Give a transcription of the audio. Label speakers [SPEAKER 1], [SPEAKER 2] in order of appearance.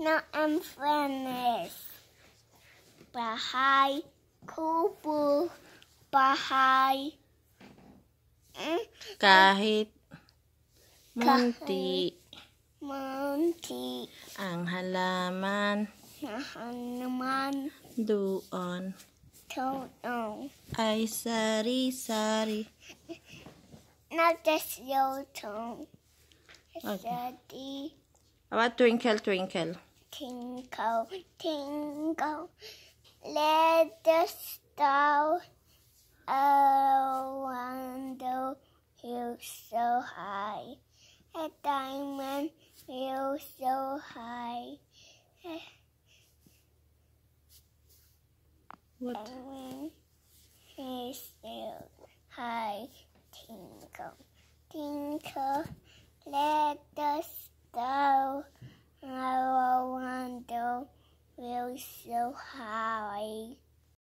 [SPEAKER 1] Now I'm finished. Bahai, kubu, bahai. Mm,
[SPEAKER 2] Kahit
[SPEAKER 3] munti.
[SPEAKER 2] Munti. Ang halaman.
[SPEAKER 1] halaman.
[SPEAKER 2] Doon.
[SPEAKER 1] Doon.
[SPEAKER 2] Ay sari-sari.
[SPEAKER 1] Not just your tongue. Okay. Sari.
[SPEAKER 2] About twinkle,
[SPEAKER 4] twinkle
[SPEAKER 1] tinkle, tinkle. Let the stars wonder you so high. A diamond you so high. What? Diamond is so high. Tinkle, tinkle. Let the stars so high.